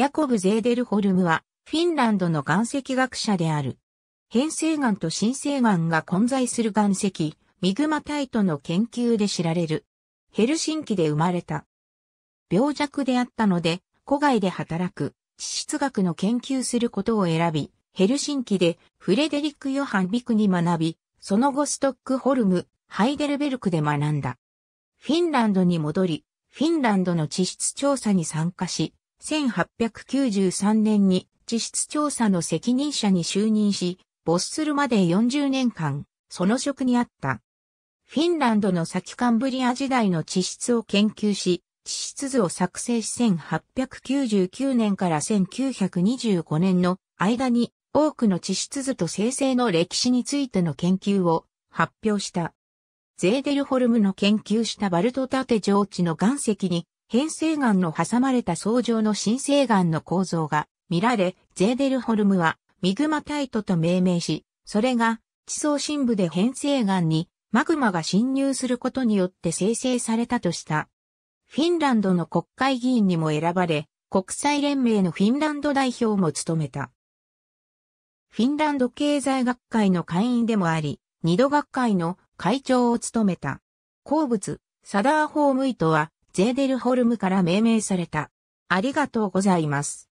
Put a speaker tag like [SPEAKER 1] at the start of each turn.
[SPEAKER 1] ヤコブ・ゼーデルホルムは、フィンランドの岩石学者である。変成岩と新成岩が混在する岩石、ミグマタイトの研究で知られる。ヘルシンキで生まれた。病弱であったので、古外で働く、地質学の研究することを選び、ヘルシンキでフレデリック・ヨハン・ビクに学び、その後ストックホルム、ハイデルベルクで学んだ。フィンランドに戻り、フィンランドの地質調査に参加し、1893年に地質調査の責任者に就任し、没するまで40年間、その職にあった。フィンランドの先カンブリア時代の地質を研究し、地質図を作成し1899年から1925年の間に多くの地質図と生成の歴史についての研究を発表した。ゼーデルホルムの研究したバルトタテ上地の岩石に変成岩の挟まれた層状の新成岩の構造が見られ、ゼーデルホルムはミグマタイトと命名し、それが地層深部で変成岩にマグマが侵入することによって生成されたとした。フィンランドの国会議員にも選ばれ、国際連盟のフィンランド代表も務めた。フィンランド経済学会の会員でもあり、二度学会の会長を務めた。鉱物、サダーホームイトは、ゼーデルホルムから命名された。ありがとうございま
[SPEAKER 2] す。